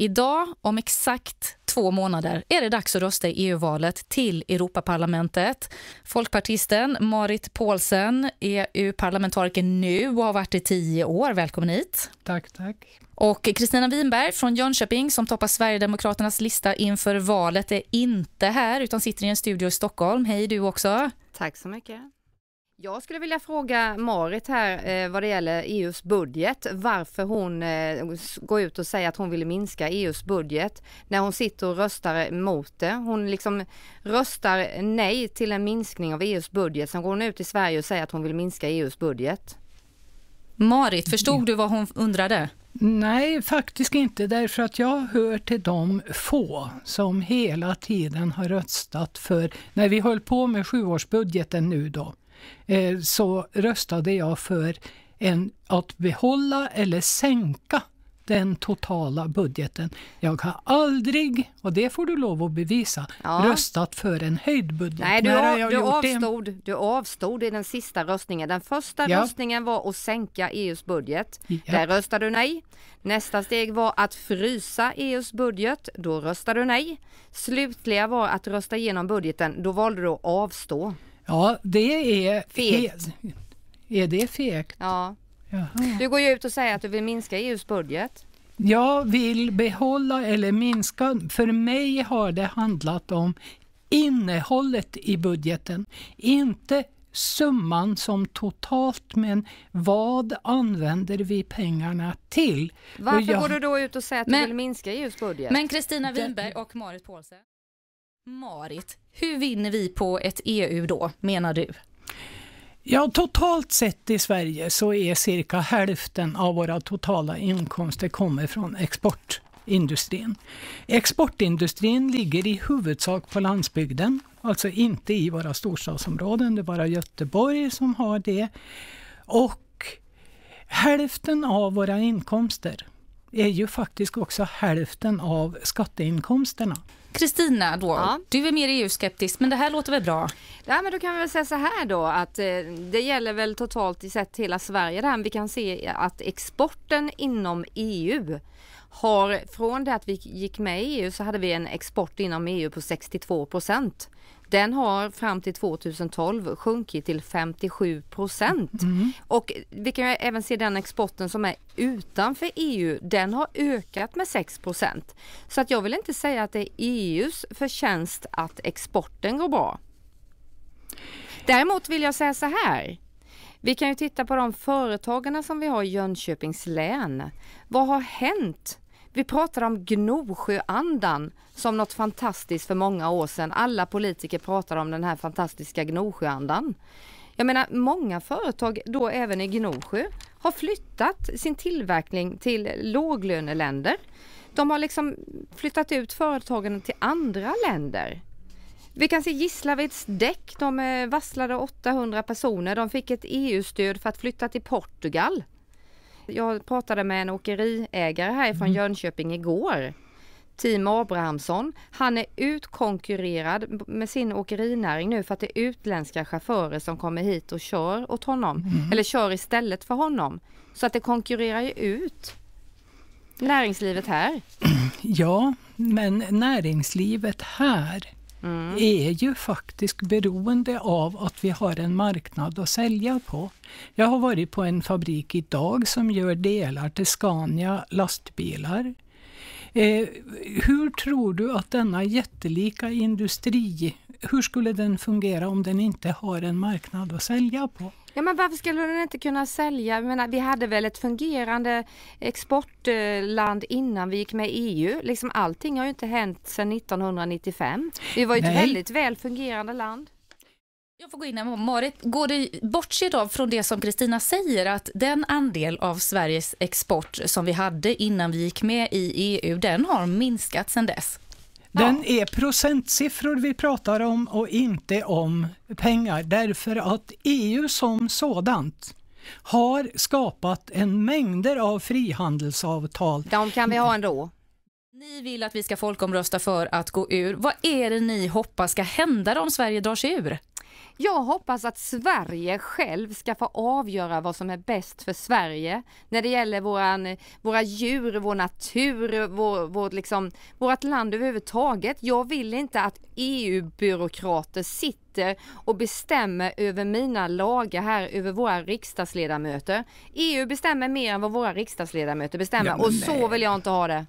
Idag, om exakt två månader, är det dags att rösta i EU-valet till Europaparlamentet. Folkpartisten Marit Paulsen är e EU-parlamentariker nu och har varit i tio år. Välkommen hit. Tack, tack. Och Kristina Winberg från Jönköping som toppar Sverigedemokraternas lista inför valet är inte här utan sitter i en studio i Stockholm. Hej du också. Tack så mycket. Jag skulle vilja fråga Marit här eh, vad det gäller EUs budget, varför hon eh, går ut och säger att hon vill minska EUs budget när hon sitter och röstar mot det. Hon liksom röstar nej till en minskning av EUs budget, sen går hon ut i Sverige och säger att hon vill minska EUs budget. Marit, förstod du vad hon undrade? Nej, faktiskt inte, därför att jag hör till de få som hela tiden har röstat för, när vi höll på med sjuårsbudgeten nu då, Eh, så röstade jag för en, att behålla eller sänka den totala budgeten. Jag har aldrig, och det får du lov att bevisa, ja. röstat för en höjd budget. Nej, du, av, du, avstod, du avstod i den sista röstningen. Den första ja. röstningen var att sänka EUs budget. Ja. Där röstade du nej. Nästa steg var att frysa EUs budget. Då röstade du nej. Slutliga var att rösta igenom budgeten. Då valde du att avstå. Ja, det är... Fegt. är det fegt? Ja. Jaha. Du går ju ut och säger att du vill minska EUs budget. Jag vill behålla eller minska. För mig har det handlat om innehållet i budgeten. Inte summan som totalt, men vad använder vi pengarna till? Varför jag... går du då ut och säger att men, du vill minska EUs budget? Men Kristina Winberg och Marit Paulsen. Marit, hur vinner vi på ett EU då, menar du? Ja, totalt sett i Sverige så är cirka hälften av våra totala inkomster kommer från exportindustrin. Exportindustrin ligger i huvudsak på landsbygden, alltså inte i våra storstadsområden. Det är bara Göteborg som har det. Och hälften av våra inkomster är ju faktiskt också hälften av skatteinkomsterna. Kristina, då, ja. du är mer EU-skeptisk, men det här låter väl bra? Ja, men då kan vi väl säga så här då att eh, det gäller väl totalt i sett hela Sverige där vi kan se att exporten inom EU har från det att vi gick med i EU så hade vi en export inom EU på 62 procent. Den har fram till 2012 sjunkit till 57 procent. Mm. mm. Och vi kan även se den exporten som är utanför EU. Den har ökat med 6 procent. Så att jag vill inte säga att det är EUs förtjänst att exporten går bra. Däremot vill jag säga så här. Vi kan ju titta på de företagarna som vi har i Jönköpings län. Vad har hänt vi pratade om Gnosjöandan som något fantastiskt för många år sedan. Alla politiker pratade om den här fantastiska Gnosjöandan. Jag menar många företag, då även i Gnosjö, har flyttat sin tillverkning till låglöneländer. De har liksom flyttat ut företagen till andra länder. Vi kan se Gislaveds däck, de eh, varslade 800 personer. De fick ett EU-stöd för att flytta till Portugal jag pratade med en åkeriägare härifrån mm. Jönköping igår. Team Abrahamsson. Han är utkonkurrerad med sin åkerinäring nu för att det är utländska chaufförer som kommer hit och kör åt honom. Mm. Eller kör istället för honom. Så att det konkurrerar ju ut näringslivet här. Ja, men näringslivet här mm. är ju faktiskt beroende av att vi har en marknad att sälja på. Jag har varit på en fabrik idag som gör delar till Scania lastbilar. Eh, hur tror du att denna jättelika industri hur skulle den fungera om den inte har en marknad att sälja på? Ja, men varför skulle den inte kunna sälja? menar, vi hade väl ett fungerande exportland innan vi gick med i EU. Liksom, allting har ju inte hänt sedan 1995. Vi var ju ett väldigt väl fungerande land. Jag får gå in här, Marit. Går det, bortser då från det som Kristina säger att den andel av Sveriges export som vi hade innan vi gick med i EU, den har minskat sedan dess? Den ja. är procentsiffror vi pratar om och inte om pengar därför att EU som sådant har skapat en mängder av frihandelsavtal. De kan vi ha ändå. Ni vill att vi ska folkomrösta för att gå ur. Vad är det ni hoppas ska hända om Sverige drar sig ur? Jag hoppas att Sverige själv ska få avgöra vad som är bäst för Sverige när det gäller våran, våra djur, vår natur, vår, vår liksom, vårt land överhuvudtaget. Jag vill inte att EU-byråkrater sitter och bestämmer över mina lagar här, över våra riksdagsledamöter. EU bestämmer mer än vad våra riksdagsledamöter bestämmer ja, och så vill jag inte ha det.